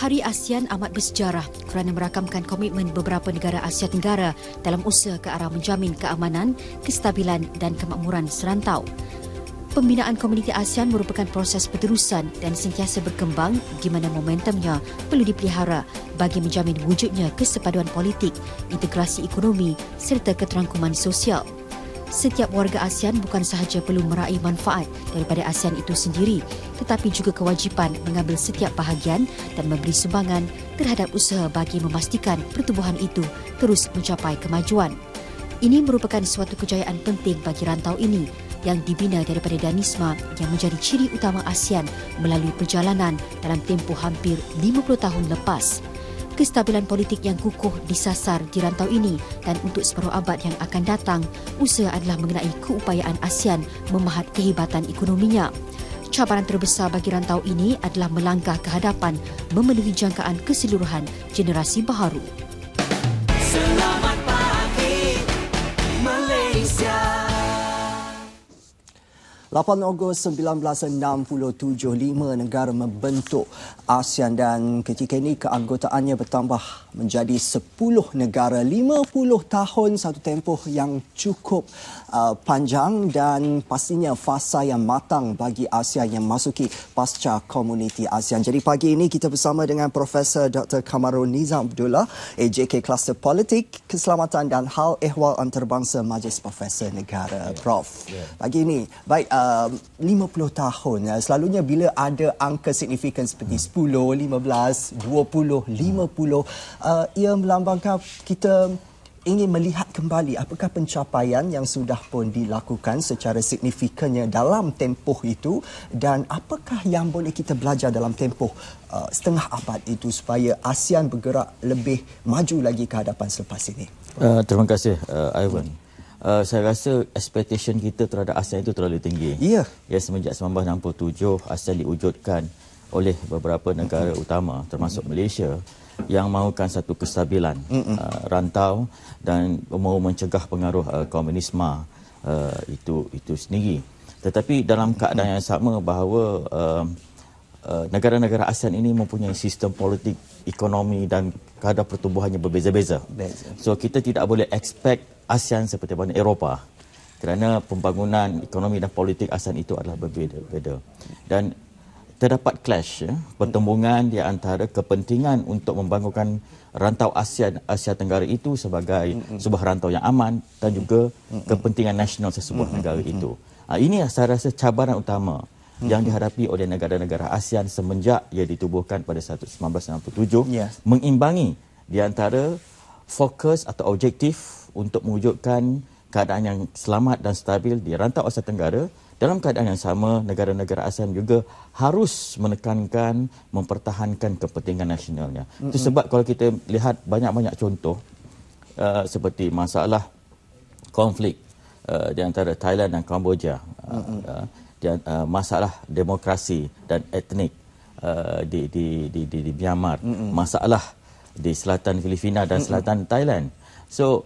Hari ASEAN amat bersejarah kerana merakamkan komitmen beberapa negara Asia Tenggara dalam usaha ke arah menjamin keamanan, kestabilan dan kemakmuran serantau. Pembinaan komuniti ASEAN merupakan proses berterusan dan sentiasa berkembang di mana momentumnya perlu dipelihara bagi menjamin wujudnya kesepaduan politik, integrasi ekonomi serta keterangkuman sosial setiap warga ASEAN bukan sahaja perlu meraih manfaat daripada ASEAN itu sendiri tetapi juga kewajipan mengambil setiap bahagian dan memberi sumbangan terhadap usaha bagi memastikan pertumbuhan itu terus mencapai kemajuan. Ini merupakan suatu kejayaan penting bagi rantau ini yang dibina daripada Danisma yang menjadi ciri utama ASEAN melalui perjalanan dalam tempoh hampir 50 tahun lepas kestabilan politik yang kukuh disasar di rantau ini dan untuk separuh abad yang akan datang, usaha adalah mengenai keupayaan ASEAN memahat kehebatan ekonominya. Cabaran terbesar bagi rantau ini adalah melangkah ke hadapan memenuhi jangkaan keseluruhan generasi baharu. 8 Ogos 1965 negara membentuk ASEAN dan ketika ini keanggotaannya bertambah menjadi 10 negara 50 tahun satu tempoh yang cukup Uh, panjang dan pastinya fasa yang matang bagi ASEAN yang masuki pasca komuniti ASEAN. Jadi pagi ini kita bersama dengan Profesor Dr. Kamarul Nizam Abdullah, AJK Kluster Politik, Keselamatan dan Hal Ehwal Antarabangsa Majlis Profesor Negara, yeah. Prof. Yeah. Pagi ini, baik, um, uh, 50 tahun, uh, selalunya bila ada angka signifikan seperti hmm. 10, 15, 20, 50, hmm. uh, ia melambangkan kita ingin melihat kembali apakah pencapaian yang sudah pun dilakukan secara signifikannya dalam tempoh itu dan apakah yang boleh kita belajar dalam tempoh uh, setengah abad itu supaya ASEAN bergerak lebih maju lagi ke hadapan selepas ini. Uh, terima kasih uh, Ivan. Uh, saya rasa expectation kita terhadap ASEAN itu terlalu tinggi. Ya. Yeah. Ya semenjak 1967 ASEAN diwujudkan oleh beberapa negara mm-hmm. utama termasuk Malaysia yang mahukan satu kestabilan uh, rantau dan mahu mencegah pengaruh uh, komunisme uh, itu itu sendiri. Tetapi dalam keadaan yang sama bahawa um, uh, negara-negara uh, uh, ASEAN ini mempunyai sistem politik, ekonomi dan kadar pertumbuhannya berbeza-beza. So kita tidak boleh expect ASEAN seperti mana Eropah kerana pembangunan ekonomi dan politik ASEAN itu adalah berbeza-beza. Dan terdapat clash ya, pertembungan di antara kepentingan untuk membangunkan rantau Asia Asia Tenggara itu sebagai sebuah rantau yang aman dan juga kepentingan nasional sesebuah negara itu. Ha, ini saya rasa cabaran utama yang dihadapi oleh negara-negara ASEAN semenjak ia ditubuhkan pada 1967 yes. Ya. mengimbangi di antara fokus atau objektif untuk mewujudkan keadaan yang selamat dan stabil di rantau Asia Tenggara dalam keadaan yang sama, negara-negara ASEAN juga harus menekankan mempertahankan kepentingan nasionalnya. Itu sebab kalau kita lihat banyak-banyak contoh uh, seperti masalah konflik uh, di antara Thailand dan Kamboja, uh, uh, di, uh, masalah demokrasi dan etnik uh, di, di, di, di, di Myanmar, Mm-mm. masalah di selatan Filipina dan selatan Mm-mm. Thailand. So,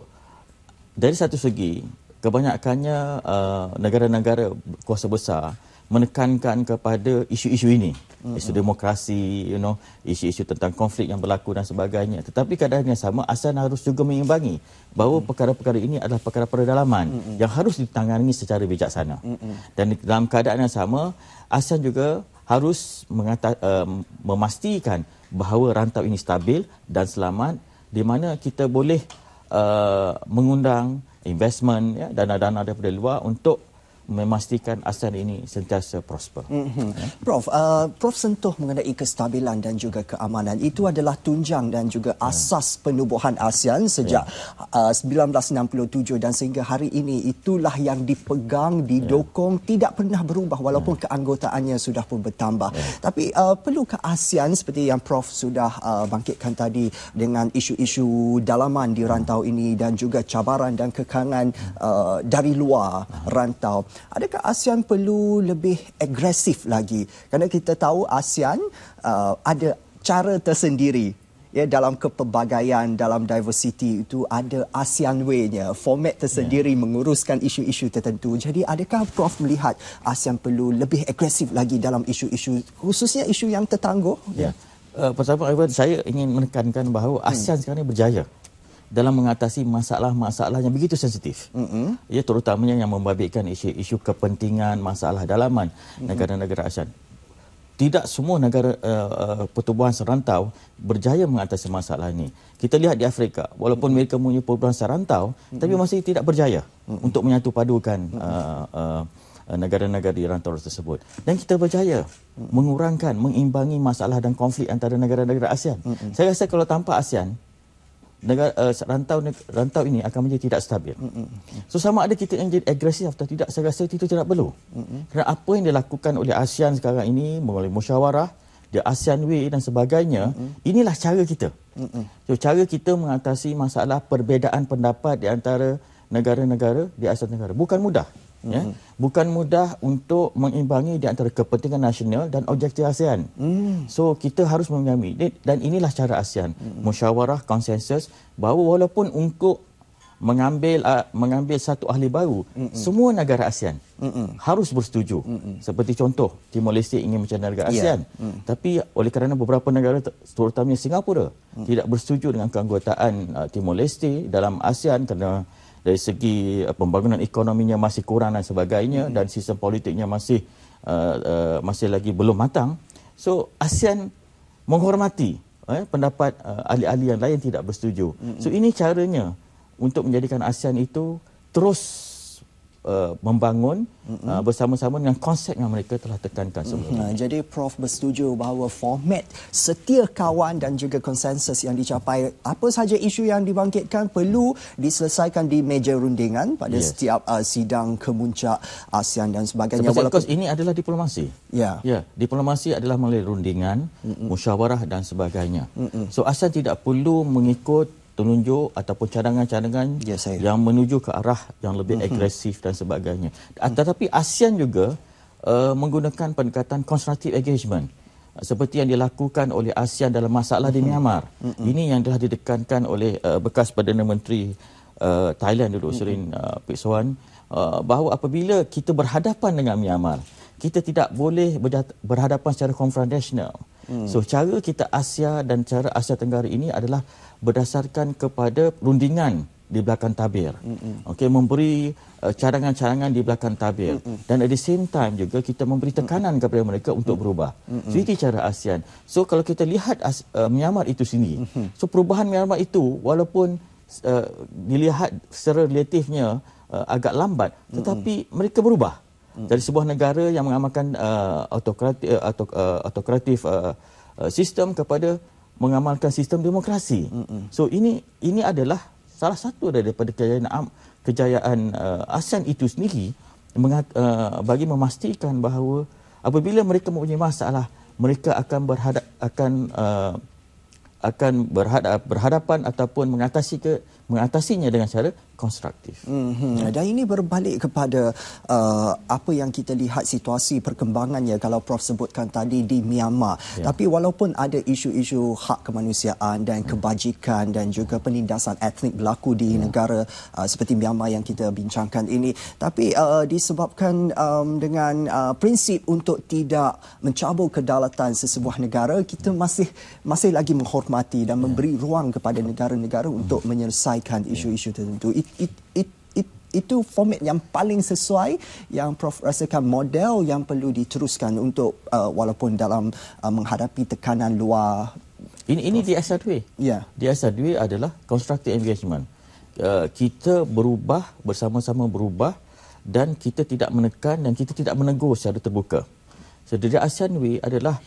dari satu segi, kebanyakannya uh, negara-negara uh, kuasa besar menekankan kepada isu-isu ini hmm isu demokrasi you know isu-isu tentang konflik yang berlaku dan sebagainya tetapi keadaan yang sama ASEAN harus juga mengimbangi bahawa mm perkara-perkara ini adalah perkara perdalaman hmm yang harus ditangani secara bijaksana hmm dan dalam keadaan yang sama ASEAN juga harus mengata, uh, memastikan bahawa rantau ini stabil dan selamat di mana kita boleh uh, mengundang investment ya, dana-dana daripada luar untuk memastikan ASEAN ini sentiasa prosper. Mm -hmm. yeah. Prof, uh, Prof sentuh mengenai kestabilan dan juga keamanan. Itu mm. adalah tunjang dan juga ya. asas yeah. penubuhan ASEAN sejak yeah. uh, 1967 dan sehingga hari ini itulah yang dipegang, ya. didokong, yeah. tidak pernah berubah walaupun yeah. keanggotaannya sudah pun bertambah. Yeah. Tapi uh, perlu ke ASEAN seperti yang Prof sudah uh, bangkitkan tadi dengan isu-isu dalaman di rantau mm. ini dan juga cabaran dan kekangan ya. uh, dari luar mm. rantau adakah ASEAN perlu lebih agresif lagi? Kerana kita tahu ASEAN uh, ada cara tersendiri ya dalam kepelbagaian dalam diversity itu ada ASEAN way-nya format tersendiri yeah. menguruskan isu-isu tertentu jadi adakah prof melihat ASEAN perlu lebih agresif lagi dalam isu-isu khususnya isu yang tertangguh ya yeah. uh, pertama saya ingin menekankan bahawa hmm. ASEAN hmm. sekarang ini berjaya dalam mengatasi masalah-masalah yang begitu sensitif. Mm -hmm. Ya terutamanya yang membabitkan isu-isu kepentingan masalah dalaman negara-negara mm -hmm. ASEAN. Tidak semua negara uh, pertubuhan serantau berjaya mengatasi masalah ini. Kita lihat di Afrika, walaupun mm -hmm. mereka mempunyai pertubuhan serantau, mm -hmm. tapi masih tidak berjaya mm -hmm. untuk menyatu padukan eh, negara-negara uh, uh, di rantau tersebut. Dan kita berjaya mm -hmm. mengurangkan, mengimbangi masalah dan konflik antara negara-negara ASEAN. Mm -hmm. Saya rasa kalau tanpa ASEAN, negara uh, rantau rantau ini akan menjadi tidak stabil. Mm-hmm. So sama ada kita yang jadi agresif atau tidak saya rasa itu tidak perlu. Mm-hmm. Kerana apa yang dilakukan oleh ASEAN sekarang ini melalui musyawarah the ASEAN way dan sebagainya mm-hmm. inilah cara kita. Mm-hmm. So cara kita mengatasi masalah perbezaan pendapat di antara negara-negara di ASEAN negara bukan mudah mm. ya hmm. bukan mudah untuk mengimbangi di antara kepentingan nasional dan objektif ASEAN. Mm. So kita harus memahami dan inilah cara ASEAN mm. musyawarah konsensus bahawa walaupun untuk mengambil uh, mengambil satu ahli baru mm -mm. semua negara ASEAN mm -mm. harus bersetuju mm -mm. seperti contoh Timor Leste ingin menjadi negara ya. ASEAN mm. tapi oleh kerana beberapa negara terutamanya Singapura mm. tidak bersetuju dengan keanggotaan uh, Timor Leste dalam ASEAN kerana dari segi eh, pembangunan ekonominya masih kurang dan sebagainya mm-hmm. dan sistem politiknya masih uh, uh, masih lagi belum matang so ASEAN menghormati eh, pendapat uh, ahli-ahli yang lain tidak bersetuju mm-hmm. so ini caranya untuk menjadikan ASEAN itu terus Uh, membangun mm -hmm. uh, bersama-sama dengan konsep yang mereka telah tekankan sebelum mm -hmm. ini. Jadi Prof bersetuju bahawa format setia kawan dan juga konsensus yang dicapai apa sahaja isu yang dibangkitkan perlu diselesaikan di meja rundingan pada yes. setiap uh, sidang kemuncak ASEAN dan sebagainya. Sebab walaupun... ini adalah diplomasi. Ya. Yeah. Ya, yeah. diplomasi adalah melalui rundingan, mm -hmm. musyawarah dan sebagainya. Mm -hmm. So ASEAN tidak perlu mengikut telunjuk ataupun cadangan-cadangan ya, yang menuju ke arah yang lebih mm-hmm. agresif dan sebagainya. Mm-hmm. Tetapi ASEAN juga uh, menggunakan pendekatan constructive engagement ah, seperti yang dilakukan oleh ASEAN dalam masalah mm-hmm. di Myanmar. Mm-hmm. Ini yang telah ditekankan oleh uh, bekas Perdana Menteri uh, Thailand dulu mm-hmm. Serin uh, Pisuan uh, bahawa apabila kita berhadapan dengan Myanmar, kita tidak boleh berhadapan secara confrontational. Mm. So cara kita Asia dan cara Asia Tenggara ini adalah berdasarkan kepada rundingan di belakang tabir. Mm-hmm. Okey memberi uh, cadangan-cadangan di belakang tabir mm-hmm. dan at the same time juga kita memberi tekanan mm-hmm. kepada mereka untuk berubah. Mm-hmm. So, itu cara ASEAN. So kalau kita lihat uh, Myanmar itu sini. Mm-hmm. So perubahan Myanmar itu walaupun uh, dilihat secara relatifnya uh, agak lambat tetapi mm-hmm. mereka berubah. Mm-hmm. Dari sebuah negara yang mengamalkan uh, autokrati uh, autokratif uh, uh, sistem kepada mengamalkan sistem demokrasi. Mm-hmm. So ini ini adalah salah satu daripada kejayaan kejayaan uh, ASEAN itu sendiri uh, bagi memastikan bahawa apabila mereka mempunyai masalah mereka akan berhadap akan uh, akan berhadap, berhadapan ataupun mengatasi ke mengatasinya dengan cara konstruktif. Mm-hmm. Ya. Dan ini berbalik kepada uh, apa yang kita lihat situasi perkembangannya kalau Prof sebutkan tadi di Myanmar. Yeah. Tapi walaupun ada isu-isu hak kemanusiaan dan hmm. kebajikan dan juga penindasan etnik berlaku di yeah. negara uh, seperti Myanmar yang kita bincangkan ini, tapi uh, disebabkan um, dengan uh, prinsip untuk tidak mencabur kedaulatan sesebuah negara, kita masih masih lagi menghormati dan ya. memberi ruang kepada negara-negara untuk hmm. menyelesaikan ya. isu-isu tertentu it, it, it, it, itu format yang paling sesuai yang Prof rasakan model yang perlu diteruskan untuk uh, walaupun dalam uh, menghadapi tekanan luar. Ini, ini di SRDWE. Ya. Di SRDWE adalah constructive engagement. Uh, kita berubah, bersama-sama berubah dan kita tidak menekan dan kita tidak menegur secara terbuka. So, di ASEAN WE adalah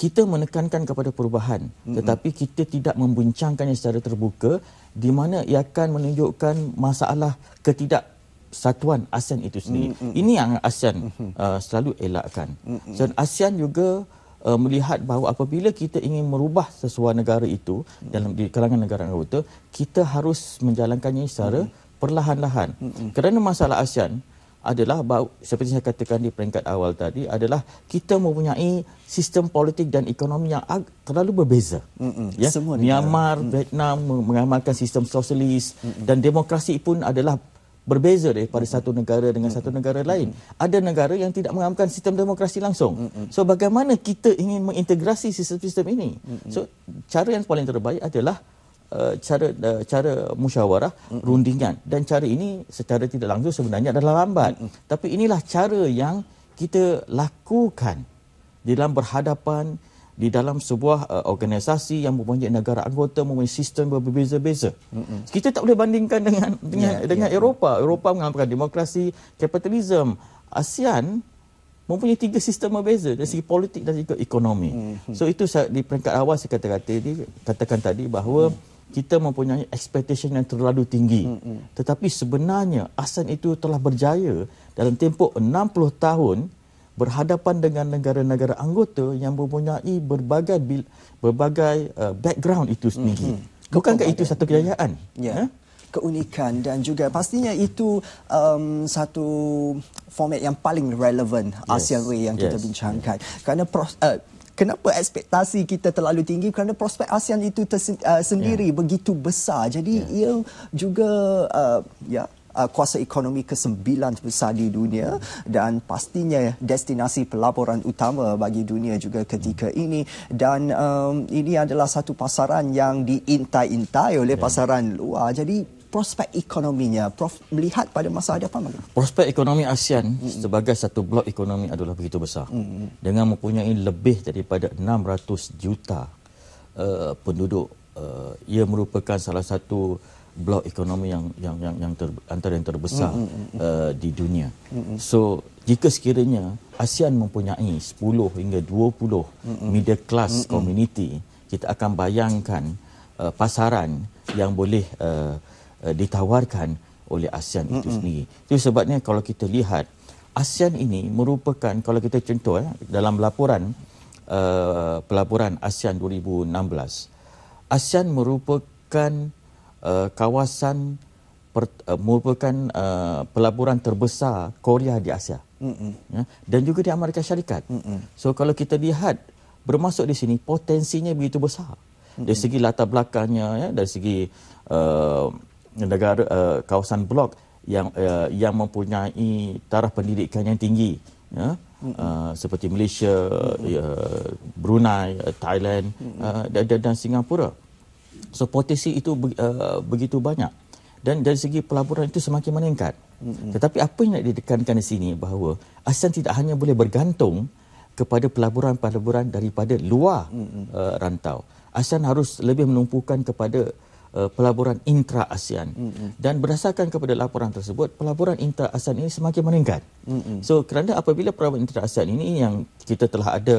kita menekankan kepada perubahan tetapi kita tidak membincangkannya secara terbuka di mana ia akan menunjukkan masalah ketidak satuan ASEAN itu sendiri. Mm-hmm. Ini yang ASEAN uh, selalu elakkan. Dan mm-hmm. so, ASEAN juga uh, melihat bahawa apabila kita ingin merubah sesuatu negara itu mm-hmm. dalam di kalangan negara anggota, kita harus menjalankannya secara mm-hmm. perlahan-lahan. Mm-hmm. Kerana masalah ASEAN, adalah seperti saya katakan di peringkat awal tadi adalah kita mempunyai sistem politik dan ekonomi yang terlalu berbeza. Mm-hmm. Ya, Semua Myanmar, mm Vietnam mengamalkan sistem sosialis mm-hmm. dan demokrasi pun adalah berbeza daripada satu negara dengan mm-hmm. satu negara lain. Ada negara yang tidak mengamalkan sistem demokrasi langsung. Mm-hmm. So bagaimana kita ingin mengintegrasi sistem-sistem ini? Mm-hmm. So cara yang paling terbaik adalah Eh, cara uh, cara musyawarah mm-hmm. rundingan dan cara ini secara tidak langsung sebenarnya adalah lambat mm-hmm. tapi inilah cara yang kita lakukan di dalam berhadapan di dalam sebuah uh, organisasi yang mempunyai negara anggota mempunyai sistem berbeza-beza. Mm-hmm. Kita tak boleh bandingkan dengan ya, dengan yeah, dengan yeah. Eropah. Eropah mengamalkan demokrasi, kapitalisme. ASEAN mempunyai tiga sistem berbeza dari segi politik dan juga ekonomi. mm So itu di peringkat awal saya kata-kata ini katakan tadi bahawa hmm kita mempunyai expectation yang terlalu tinggi. Mm-hmm. Tetapi sebenarnya ASEAN itu telah berjaya dalam tempoh 60 tahun berhadapan dengan negara-negara anggota yang mempunyai berbagai berbagai uh, background itu sendiri. Mm-hmm. Bukankah itu satu kejayaan? Ya. Yeah. Huh? keunikan dan juga pastinya itu um, satu format yang paling relevan yes. ASEAN Way yang yes. kita bincangkan yes. kerana pro, uh, kenapa ekspektasi kita terlalu tinggi kerana prospek ASEAN itu uh, sendiri yeah. begitu besar jadi yeah. ia juga uh, ya yeah. Uh, kuasa ekonomi kesembilan besar di dunia dan pastinya destinasi pelaporan utama bagi dunia juga ketika hmm. ini dan um, ini adalah satu pasaran yang diintai-intai oleh ya. pasaran luar jadi prospek ekonominya? Prof, melihat pada masa hadapan mana? Prospek ekonomi ASEAN hmm sebagai satu blok ekonomi adalah begitu besar. hmm Dengan mempunyai lebih daripada 600 juta uh, penduduk, uh, ia merupakan salah satu blok ekonomi yang yang yang, yang ter, antara yang terbesar hmm uh, di dunia. hmm So, jika sekiranya ASEAN mempunyai 10 hingga 20 hmm middle class hmm community, kita akan bayangkan uh, pasaran yang boleh uh, uh, ditawarkan oleh ASEAN itu mm-hmm. sendiri. Itu sebabnya kalau kita lihat ASEAN ini merupakan kalau kita contoh eh, dalam laporan uh, eh, pelaporan ASEAN 2016 ASEAN merupakan uh, kawasan per, uh, merupakan uh, pelaburan terbesar Korea di Asia. Mm-hmm. Ya, dan juga di Amerika Syarikat. Mm-hmm. So kalau kita lihat bermasuk di sini potensinya begitu besar. Mm-hmm. Dari segi latar belakangnya ya, dari segi uh, negara uh, kawasan blok yang uh, yang mempunyai taraf pendidikan yang tinggi ya uh, seperti Malaysia uh, Brunei uh, Thailand uh, dan dan Singapura so potensi itu uh, begitu banyak dan dari segi pelaburan itu semakin meningkat tetapi apa yang nak ditekankan di sini bahawa ASEAN tidak hanya boleh bergantung kepada pelaburan-pelaburan daripada luar uh, rantau ASEAN harus lebih menumpukan kepada uh, pelaburan intra ASEAN. Mm -hmm. Dan berdasarkan kepada laporan tersebut, pelaburan intra ASEAN ini semakin meningkat. Mm -hmm. So kerana apabila pelaburan intra ASEAN ini yang kita telah ada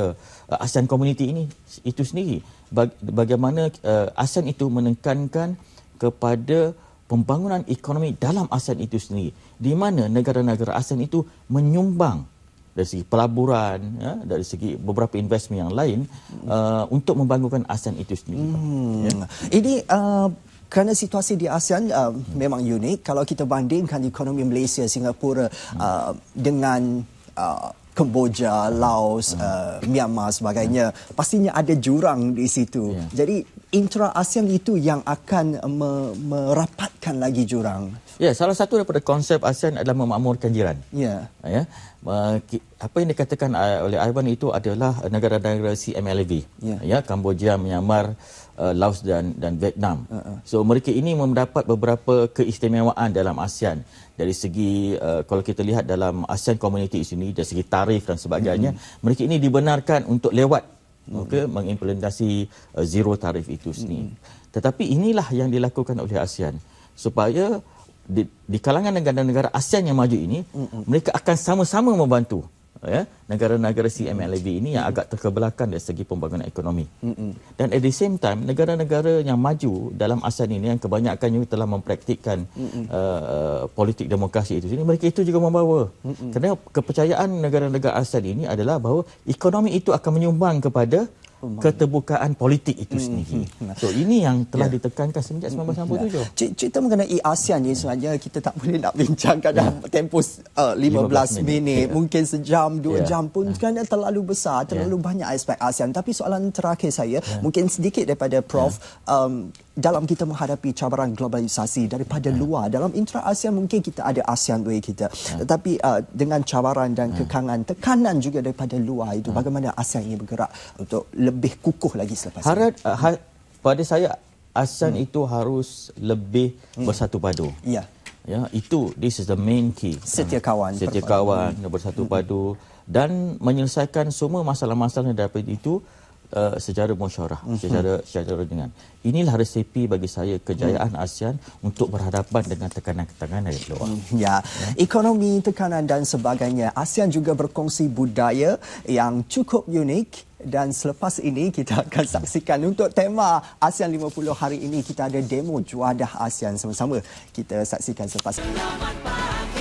uh, ASEAN community ini itu sendiri baga bagaimana uh, ASEAN itu menekankan kepada pembangunan ekonomi dalam ASEAN itu sendiri di mana negara-negara ASEAN itu menyumbang dari segi pelaburan, ya, dari segi beberapa investment yang lain uh, untuk membangunkan ASEAN itu sendiri. Hmm. Ya. Ini uh, kerana situasi di ASEAN uh, hmm. memang unik. Kalau kita bandingkan ekonomi Malaysia, Singapura hmm. uh, dengan uh, Kemboja, Laos, hmm. uh, Myanmar sebagainya hmm. pastinya ada jurang di situ. Yeah. Jadi intra ASEAN itu yang akan merapatkan lagi jurang. Ya, salah satu daripada konsep ASEAN adalah memakmurkan jiran. Ya. ya. Apa yang dikatakan oleh Ivan itu adalah negara-negara CMLV. Ya. ya, Kamboja, Myanmar, eh, Laos dan dan Vietnam. Uh -uh. So mereka ini mendapat beberapa keistimewaan dalam ASEAN dari segi uh, kalau kita lihat dalam ASEAN community ini dari segi tarif dan sebagainya, mm -hmm. mereka ini dibenarkan untuk lewat mm -hmm. mengimplementasi uh, zero tarif itu sendiri. Mm -hmm. Tetapi inilah yang dilakukan oleh ASEAN supaya di, di kalangan negara-negara ASEAN yang maju ini, mm -mm. mereka akan sama-sama membantu ya, negara-negara ya, CMLAB ini yang agak terkebelakan dari segi pembangunan ekonomi. Mm -mm. Dan at the same time, negara-negara yang maju dalam ASEAN ini yang kebanyakan kebanyakannya telah mempraktikkan mm -mm. Uh, politik demokrasi itu, ini mereka itu juga membawa. Mm -mm. Kerana kepercayaan negara-negara ASEAN ini adalah bahawa ekonomi itu akan menyumbang kepada keterbukaan politik itu hmm. sendiri. Hmm, hmm. So ini yang telah yeah. ditekankan semenjak 1967. Yeah. Cerita mengenai ASEAN ni sebenarnya kita tak boleh nak bincangkan ya. dalam yeah. tempoh uh, 15, 15 minit, minit. Yeah. mungkin sejam, dua yeah. jam pun yeah. kan terlalu besar, terlalu yeah. banyak aspek ASEAN. Tapi soalan terakhir saya, yeah. mungkin sedikit daripada Prof yeah. um, dalam kita menghadapi cabaran globalisasi daripada hmm. luar dalam intra Asia mungkin kita ada ASEAN way kita hmm. tetapi uh, dengan cabaran dan hmm. kekangan tekanan juga daripada luar itu hmm. bagaimana ASEAN ini bergerak untuk lebih kukuh lagi selepas Harad, ini Harad uh, ha, pada saya ASEAN hmm. itu harus lebih hmm. bersatu padu ya ya itu this is the main key setia kawan setia kawan bersatu hmm. padu dan menyelesaikan semua masalah-masalah daripada itu uh, secara musyarah mm-hmm. secara secara dengan inilah resepi bagi saya kejayaan mm. ASEAN untuk berhadapan dengan tekanan-tekanan dari luar. Mm, ya. ya, ekonomi tekanan dan sebagainya. ASEAN juga berkongsi budaya yang cukup unik dan selepas ini kita akan saksikan untuk tema ASEAN 50 hari ini kita ada demo juadah ASEAN sama-sama kita saksikan selepas ini.